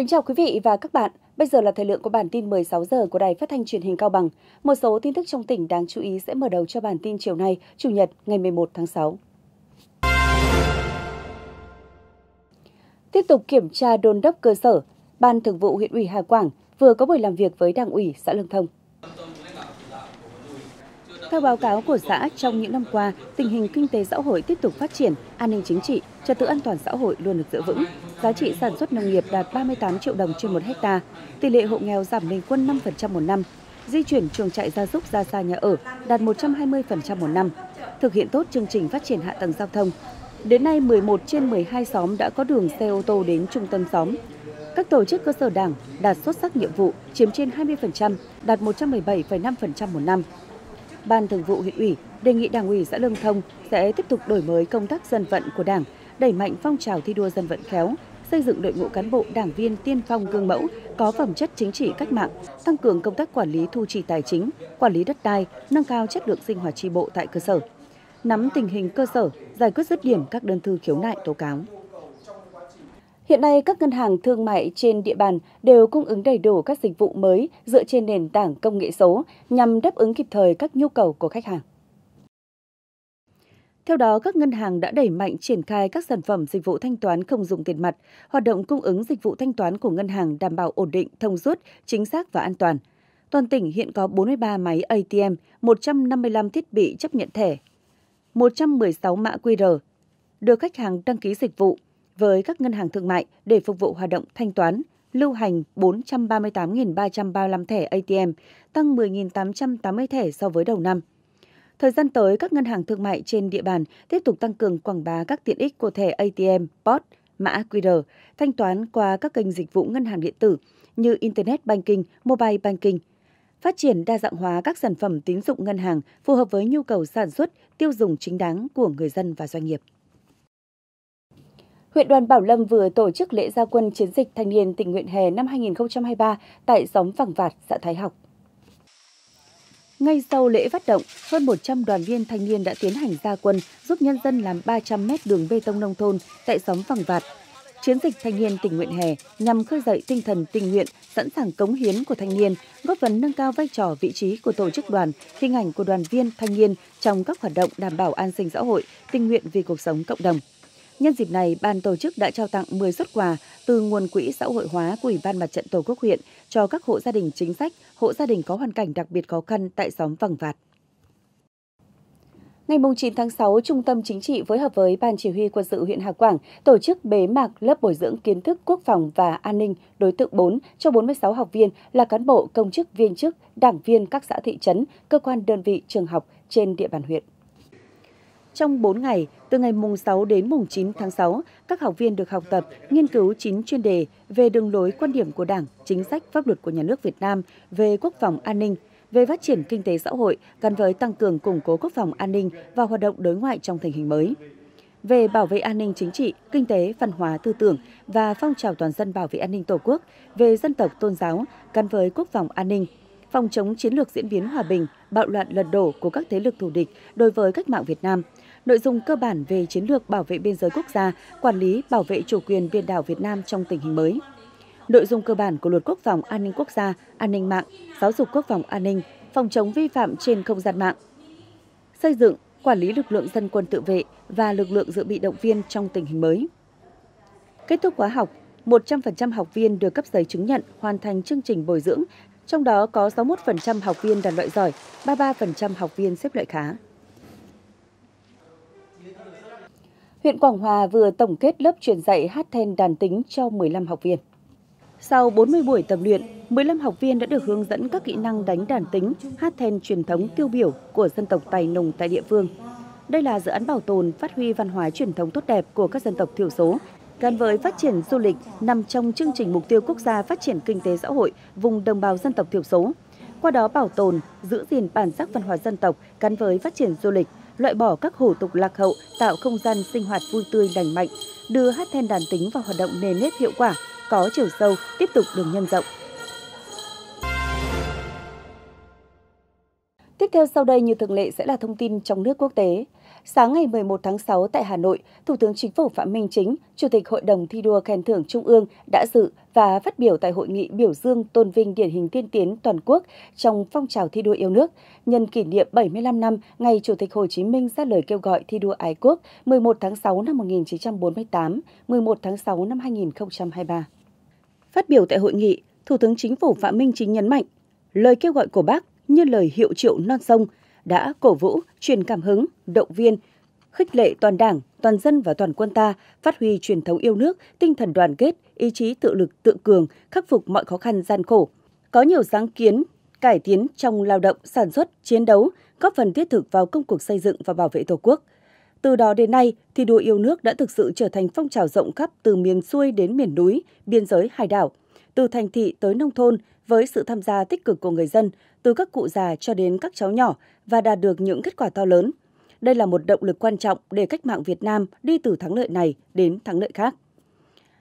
Kính chào quý vị và các bạn. Bây giờ là thời lượng của bản tin 16 giờ của Đài Phát thanh Truyền hình Cao Bằng. Một số tin tức trong tỉnh đáng chú ý sẽ mở đầu cho bản tin chiều nay, Chủ nhật ngày 11 tháng 6. Tiếp tục kiểm tra đôn đốc cơ sở, Ban Thường vụ huyện ủy Hà Quảng vừa có buổi làm việc với Đảng ủy xã Lương Thông. Theo báo cáo của xã, trong những năm qua, tình hình kinh tế xã hội tiếp tục phát triển, an ninh chính trị, trật tự an toàn xã hội luôn được giữ vững, giá trị sản xuất nông nghiệp đạt 38 triệu đồng trên một hecta, tỷ lệ hộ nghèo giảm bình quân 5% một năm, di chuyển chuồng trại gia súc ra xa nhà ở đạt 120% một năm, thực hiện tốt chương trình phát triển hạ tầng giao thông. Đến nay, 11 trên 12 xóm đã có đường xe ô tô đến trung tâm xóm. Các tổ chức cơ sở đảng đạt xuất sắc nhiệm vụ, chiếm trên 20%, đạt 117,5% một năm. Ban Thường vụ huyện ủy đề nghị Đảng ủy xã Lương Thông sẽ tiếp tục đổi mới công tác dân vận của Đảng, đẩy mạnh phong trào thi đua dân vận khéo, xây dựng đội ngũ cán bộ đảng viên tiên phong gương mẫu, có phẩm chất chính trị cách mạng, tăng cường công tác quản lý thu chi tài chính, quản lý đất đai, nâng cao chất lượng sinh hoạt tri bộ tại cơ sở. Nắm tình hình cơ sở, giải quyết dứt điểm các đơn thư khiếu nại tố cáo. Hiện nay, các ngân hàng thương mại trên địa bàn đều cung ứng đầy đủ các dịch vụ mới dựa trên nền tảng công nghệ số nhằm đáp ứng kịp thời các nhu cầu của khách hàng. Theo đó, các ngân hàng đã đẩy mạnh triển khai các sản phẩm dịch vụ thanh toán không dùng tiền mặt, hoạt động cung ứng dịch vụ thanh toán của ngân hàng đảm bảo ổn định, thông suốt, chính xác và an toàn. Toàn tỉnh hiện có 43 máy ATM, 155 thiết bị chấp nhận thẻ, 116 mã QR được khách hàng đăng ký dịch vụ với các ngân hàng thương mại để phục vụ hoạt động thanh toán, lưu hành 438.335 thẻ ATM, tăng 10.880 thẻ so với đầu năm. Thời gian tới, các ngân hàng thương mại trên địa bàn tiếp tục tăng cường quảng bá các tiện ích của thẻ ATM, POS, mã QR, thanh toán qua các kênh dịch vụ ngân hàng điện tử như Internet Banking, Mobile Banking, phát triển đa dạng hóa các sản phẩm tín dụng ngân hàng phù hợp với nhu cầu sản xuất, tiêu dùng chính đáng của người dân và doanh nghiệp. Huyện đoàn Bảo Lâm vừa tổ chức lễ gia quân chiến dịch thanh niên tình nguyện hè năm 2023 tại xóm Vàng Vạt, xã Thái Học. Ngay sau lễ phát động, hơn 100 đoàn viên thanh niên đã tiến hành ra quân giúp nhân dân làm 300 mét đường bê tông nông thôn tại xóm Vàng Vạt. Chiến dịch thanh niên tình nguyện hè nhằm khơi dậy tinh thần tình nguyện, sẵn sàng cống hiến của thanh niên, góp phần nâng cao vai trò vị trí của tổ chức đoàn, hình ảnh của đoàn viên thanh niên trong các hoạt động đảm bảo an sinh xã hội, tình nguyện vì cuộc sống cộng đồng. Nhân dịp này, ban tổ chức đã trao tặng 10 xuất quà từ nguồn quỹ xã hội hóa của Ủy ban Mặt trận Tổ quốc huyện cho các hộ gia đình chính sách, hộ gia đình có hoàn cảnh đặc biệt khó khăn tại xóm Vằng Vạt. Ngày 9 tháng 6, Trung tâm Chính trị phối hợp với Ban Chỉ huy Quân sự huyện Hà Quảng tổ chức bế mạc lớp bồi dưỡng kiến thức quốc phòng và an ninh đối tượng 4 cho 46 học viên là cán bộ, công chức, viên chức, đảng viên các xã thị trấn, cơ quan đơn vị, trường học trên địa bàn huyện. Trong 4 ngày, từ ngày mùng 6 đến mùng 9 tháng 6, các học viên được học tập, nghiên cứu 9 chuyên đề về đường lối quan điểm của Đảng, chính sách pháp luật của nhà nước Việt Nam về quốc phòng an ninh, về phát triển kinh tế xã hội gắn với tăng cường củng cố quốc phòng an ninh và hoạt động đối ngoại trong tình hình mới về bảo vệ an ninh chính trị, kinh tế, văn hóa, tư tưởng và phong trào toàn dân bảo vệ an ninh Tổ quốc, về dân tộc, tôn giáo, gắn với quốc phòng an ninh, phòng chống chiến lược diễn biến hòa bình, bạo loạn lật đổ của các thế lực thù địch đối với cách mạng Việt Nam – nội dung cơ bản về chiến lược bảo vệ biên giới quốc gia, quản lý, bảo vệ chủ quyền biển đảo Việt Nam trong tình hình mới. Nội dung cơ bản của luật quốc phòng an ninh quốc gia, an ninh mạng, giáo dục quốc phòng an ninh, phòng chống vi phạm trên không gian mạng. Xây dựng, quản lý lực lượng dân quân tự vệ và lực lượng dự bị động viên trong tình hình mới. Kết thúc khóa học, 100% học viên được cấp giấy chứng nhận hoàn thành chương trình bồi dưỡng, trong đó có 61% học viên đạt loại giỏi, 33% học viên xếp loại khá. huyện Quảng Hòa vừa tổng kết lớp truyền dạy hát then đàn tính cho 15 học viên. Sau 40 buổi tập luyện, 15 học viên đã được hướng dẫn các kỹ năng đánh đàn tính, hát then truyền thống tiêu biểu của dân tộc Tài Nùng tại địa phương. Đây là dự án bảo tồn, phát huy văn hóa truyền thống tốt đẹp của các dân tộc thiểu số, gắn với phát triển du lịch nằm trong chương trình mục tiêu quốc gia phát triển kinh tế xã hội vùng đồng bào dân tộc thiểu số. Qua đó bảo tồn, giữ gìn bản sắc văn hóa dân tộc gắn với phát triển du lịch, loại bỏ các hủ tục lạc hậu, tạo không gian sinh hoạt vui tươi lành mạnh, đưa hát then đàn tính vào hoạt động nề nếp hiệu quả, có chiều sâu, tiếp tục được nhân rộng. Tiếp theo sau đây như thường lệ sẽ là thông tin trong nước quốc tế. Sáng ngày 11 tháng 6 tại Hà Nội, Thủ tướng Chính phủ Phạm Minh Chính, Chủ tịch Hội đồng thi đua khen thưởng Trung ương đã dự và phát biểu tại hội nghị biểu dương tôn vinh điển hình tiên tiến toàn quốc trong phong trào thi đua yêu nước nhân kỷ niệm 75 năm ngày Chủ tịch Hồ Chí Minh ra lời kêu gọi thi đua ái quốc 11 tháng 6 năm 1948, 11 tháng 6 năm 2023. Phát biểu tại hội nghị, Thủ tướng Chính phủ Phạm Minh Chính nhấn mạnh, lời kêu gọi của bác như lời hiệu triệu non sông – đã cổ vũ, truyền cảm hứng, động viên, khích lệ toàn đảng, toàn dân và toàn quân ta phát huy truyền thống yêu nước, tinh thần đoàn kết, ý chí tự lực tự cường, khắc phục mọi khó khăn gian khổ. Có nhiều sáng kiến, cải tiến trong lao động, sản xuất, chiến đấu, góp phần thiết thực vào công cuộc xây dựng và bảo vệ Tổ quốc. Từ đó đến nay, thi đua yêu nước đã thực sự trở thành phong trào rộng khắp từ miền xuôi đến miền núi, biên giới hải đảo – từ thành thị tới nông thôn với sự tham gia tích cực của người dân, từ các cụ già cho đến các cháu nhỏ và đạt được những kết quả to lớn. Đây là một động lực quan trọng để cách mạng Việt Nam đi từ thắng lợi này đến thắng lợi khác.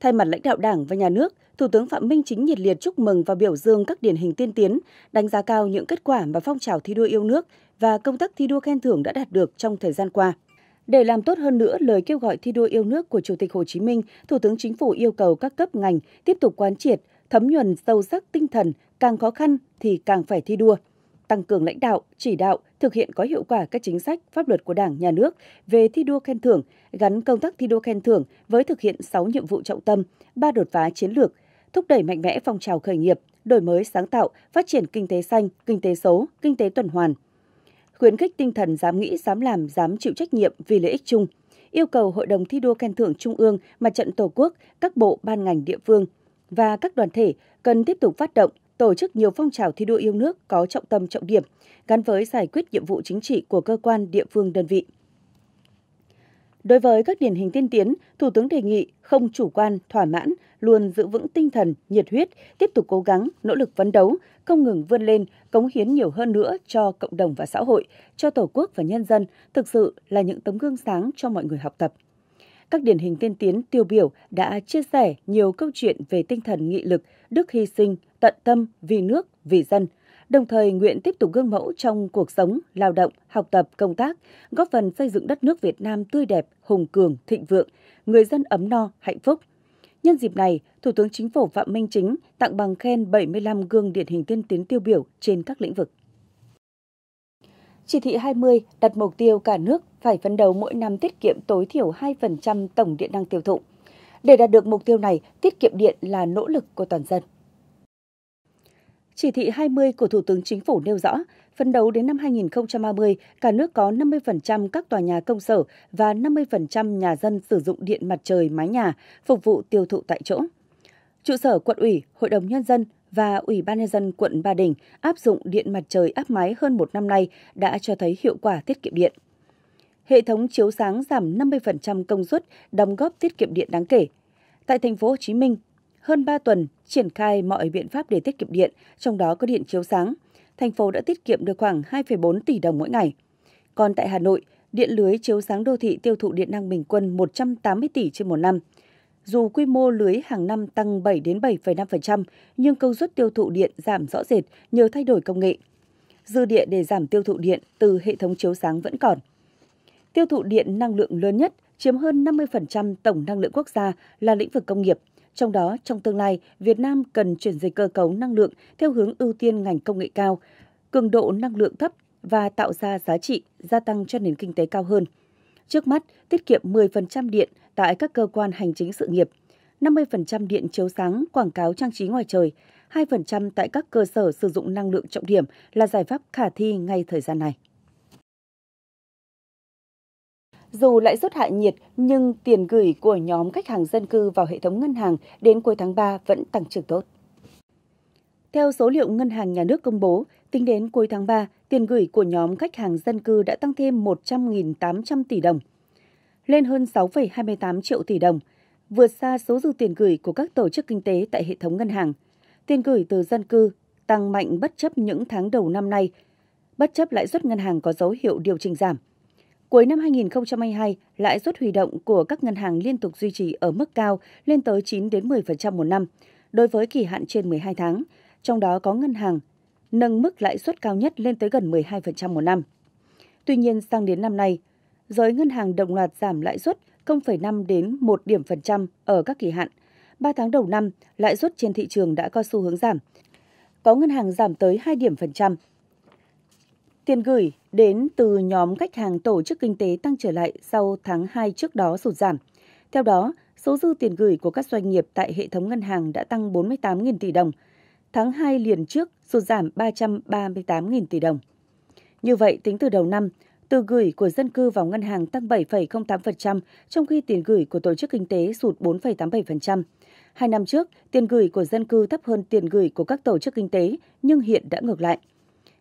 Thay mặt lãnh đạo Đảng và Nhà nước, Thủ tướng Phạm Minh Chính nhiệt liệt chúc mừng và biểu dương các điển hình tiên tiến, đánh giá cao những kết quả mà phong trào thi đua yêu nước và công tác thi đua khen thưởng đã đạt được trong thời gian qua. Để làm tốt hơn nữa lời kêu gọi thi đua yêu nước của Chủ tịch Hồ Chí Minh, Thủ tướng Chính phủ yêu cầu các cấp ngành tiếp tục quán triệt, thấm nhuần sâu sắc tinh thần càng khó khăn thì càng phải thi đua, tăng cường lãnh đạo, chỉ đạo, thực hiện có hiệu quả các chính sách, pháp luật của Đảng, Nhà nước về thi đua khen thưởng, gắn công tác thi đua khen thưởng với thực hiện 6 nhiệm vụ trọng tâm, 3 đột phá chiến lược, thúc đẩy mạnh mẽ phong trào khởi nghiệp, đổi mới sáng tạo, phát triển kinh tế xanh, kinh tế số, kinh tế tuần hoàn. Khuyến khích tinh thần dám nghĩ, dám làm, dám chịu trách nhiệm vì lợi ích chung. Yêu cầu Hội đồng thi đua khen thưởng Trung ương, Mặt trận Tổ quốc, các bộ, ban ngành địa phương – và các đoàn thể cần tiếp tục phát động, tổ chức nhiều phong trào thi đua yêu nước có trọng tâm trọng điểm, gắn với giải quyết nhiệm vụ chính trị của cơ quan địa phương đơn vị. Đối với các điển hình tiên tiến, Thủ tướng đề nghị không chủ quan, thỏa mãn, luôn giữ vững tinh thần, nhiệt huyết, tiếp tục cố gắng, nỗ lực phấn đấu, không ngừng vươn lên, cống hiến nhiều hơn nữa cho cộng đồng và xã hội, cho Tổ quốc và nhân dân, thực sự là những tấm gương sáng cho mọi người học tập các điển hình tiên tiến tiêu biểu đã chia sẻ nhiều câu chuyện về tinh thần nghị lực, đức hy sinh, tận tâm vì nước, vì dân, đồng thời nguyện tiếp tục gương mẫu trong cuộc sống, lao động, học tập, công tác, góp phần xây dựng đất nước Việt Nam tươi đẹp, hùng cường, thịnh vượng, người dân ấm no, hạnh phúc. Nhân dịp này, Thủ tướng Chính phủ Phạm Minh Chính tặng bằng khen 75 gương điển hình tiên tiến tiêu biểu trên các lĩnh vực. Chỉ thị 20 đặt mục tiêu cả nước phải phấn đấu mỗi năm tiết kiệm tối thiểu 2% tổng điện năng tiêu thụ. Để đạt được mục tiêu này, tiết kiệm điện là nỗ lực của toàn dân. Chỉ thị 20 của Thủ tướng Chính phủ nêu rõ, phấn đấu đến năm 2030, cả nước có 50% các tòa nhà công sở và 50% nhà dân sử dụng điện mặt trời mái nhà, phục vụ tiêu thụ tại chỗ. Trụ sở quận ủy, Hội đồng Nhân dân và Ủy ban Nhân dân quận Ba Đình áp dụng điện mặt trời áp mái hơn một năm nay đã cho thấy hiệu quả tiết kiệm điện hệ thống chiếu sáng giảm 50% công suất, đóng góp tiết kiệm điện đáng kể. Tại thành phố Hồ Chí Minh, hơn 3 tuần triển khai mọi biện pháp để tiết kiệm điện, trong đó có điện chiếu sáng. Thành phố đã tiết kiệm được khoảng 2,4 tỷ đồng mỗi ngày. Còn tại Hà Nội, điện lưới chiếu sáng đô thị tiêu thụ điện năng bình quân 180 tỷ trên một năm. Dù quy mô lưới hàng năm tăng 7 đến 7,5%, nhưng công suất tiêu thụ điện giảm rõ rệt nhờ thay đổi công nghệ. Dư địa để giảm tiêu thụ điện từ hệ thống chiếu sáng vẫn còn – Tiêu thụ điện năng lượng lớn nhất chiếm hơn 50% tổng năng lượng quốc gia là lĩnh vực công nghiệp. Trong đó, trong tương lai, Việt Nam cần chuyển dịch cơ cấu năng lượng theo hướng ưu tiên ngành công nghệ cao, cường độ năng lượng thấp và tạo ra giá trị gia tăng cho nền kinh tế cao hơn. Trước mắt, tiết kiệm 10% điện tại các cơ quan hành chính sự nghiệp, 50% điện chiếu sáng, quảng cáo trang trí ngoài trời, 2% tại các cơ sở sử dụng năng lượng trọng điểm là giải pháp khả thi ngay thời gian này. Dù lãi suất hạ nhiệt nhưng tiền gửi của nhóm khách hàng dân cư vào hệ thống ngân hàng đến cuối tháng 3 vẫn tăng trưởng tốt. Theo số liệu Ngân hàng Nhà nước công bố, tính đến cuối tháng 3, tiền gửi của nhóm khách hàng dân cư đã tăng thêm 100.800 tỷ đồng, lên hơn 6,28 triệu tỷ đồng, vượt xa số dư tiền gửi của các tổ chức kinh tế tại hệ thống ngân hàng. Tiền gửi từ dân cư tăng mạnh bất chấp những tháng đầu năm nay, bất chấp lãi suất ngân hàng có dấu hiệu điều chỉnh giảm – Cuối năm 2022, lãi suất huy động của các ngân hàng liên tục duy trì ở mức cao lên tới 9 đến 10% một năm đối với kỳ hạn trên 12 tháng, trong đó có ngân hàng nâng mức lãi suất cao nhất lên tới gần 12% một năm. Tuy nhiên, sang đến năm nay, giới ngân hàng đồng loạt giảm lãi suất 0,5 đến 1 điểm phần trăm ở các kỳ hạn. 3 tháng đầu năm, lãi suất trên thị trường đã có xu hướng giảm. Có ngân hàng giảm tới 2 điểm phần trăm Tiền gửi đến từ nhóm khách hàng tổ chức kinh tế tăng trở lại sau tháng 2 trước đó sụt giảm. Theo đó, số dư tiền gửi của các doanh nghiệp tại hệ thống ngân hàng đã tăng 48.000 tỷ đồng. Tháng 2 liền trước sụt giảm 338.000 tỷ đồng. Như vậy, tính từ đầu năm, từ gửi của dân cư vào ngân hàng tăng 7,08%, trong khi tiền gửi của tổ chức kinh tế sụt 4,87%. Hai năm trước, tiền gửi của dân cư thấp hơn tiền gửi của các tổ chức kinh tế, nhưng hiện đã ngược lại –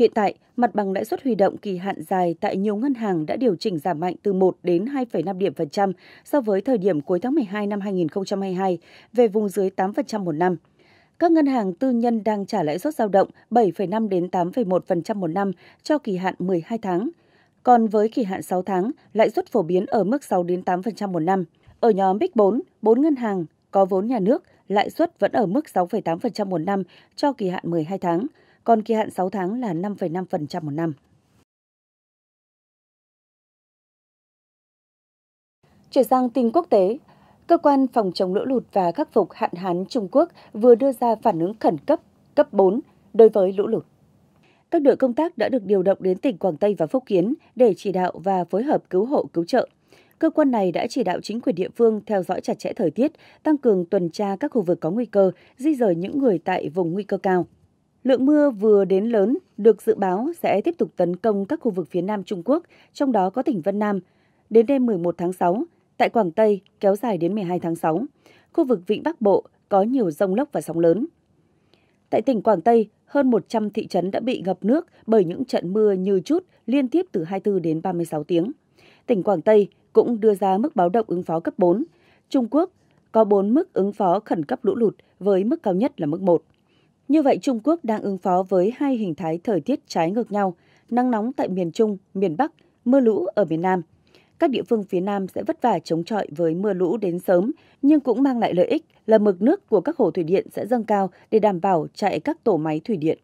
Hiện tại, mặt bằng lãi suất huy động kỳ hạn dài tại nhiều ngân hàng đã điều chỉnh giảm mạnh từ 1 đến 2,5 điểm phần trăm so với thời điểm cuối tháng 12 năm 2022 về vùng dưới 8% một năm. Các ngân hàng tư nhân đang trả lãi suất dao động 7,5 đến 8,1% một năm cho kỳ hạn 12 tháng. Còn với kỳ hạn 6 tháng, lãi suất phổ biến ở mức 6 đến 8% một năm. Ở nhóm Big 4, 4 ngân hàng có vốn nhà nước, lãi suất vẫn ở mức 6,8% một năm cho kỳ hạn 12 tháng – còn kỳ hạn 6 tháng là 5,5% một năm. Chuyển sang tin quốc tế, Cơ quan Phòng chống lũ lụt và khắc phục hạn hán Trung Quốc vừa đưa ra phản ứng khẩn cấp cấp 4 đối với lũ lụt. Các đội công tác đã được điều động đến tỉnh Quảng Tây và Phúc Kiến để chỉ đạo và phối hợp cứu hộ cứu trợ. Cơ quan này đã chỉ đạo chính quyền địa phương theo dõi chặt chẽ thời tiết, tăng cường tuần tra các khu vực có nguy cơ, di rời những người tại vùng nguy cơ cao. Lượng mưa vừa đến lớn được dự báo sẽ tiếp tục tấn công các khu vực phía Nam Trung Quốc, trong đó có tỉnh Vân Nam. Đến đêm 11 tháng 6, tại Quảng Tây kéo dài đến 12 tháng 6. Khu vực Vịnh Bắc Bộ có nhiều rông lốc và sóng lớn. Tại tỉnh Quảng Tây, hơn 100 thị trấn đã bị ngập nước bởi những trận mưa như chút liên tiếp từ 24 đến 36 tiếng. Tỉnh Quảng Tây cũng đưa ra mức báo động ứng phó cấp 4. Trung Quốc có 4 mức ứng phó khẩn cấp lũ lụt với mức cao nhất là mức 1. Như vậy, Trung Quốc đang ứng phó với hai hình thái thời tiết trái ngược nhau, nắng nóng tại miền Trung, miền Bắc, mưa lũ ở miền Nam. Các địa phương phía Nam sẽ vất vả chống chọi với mưa lũ đến sớm, nhưng cũng mang lại lợi ích là mực nước của các hồ thủy điện sẽ dâng cao để đảm bảo chạy các tổ máy thủy điện.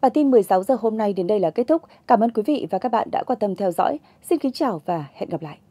Bản tin 16 giờ hôm nay đến đây là kết thúc. Cảm ơn quý vị và các bạn đã quan tâm theo dõi. Xin kính chào và hẹn gặp lại.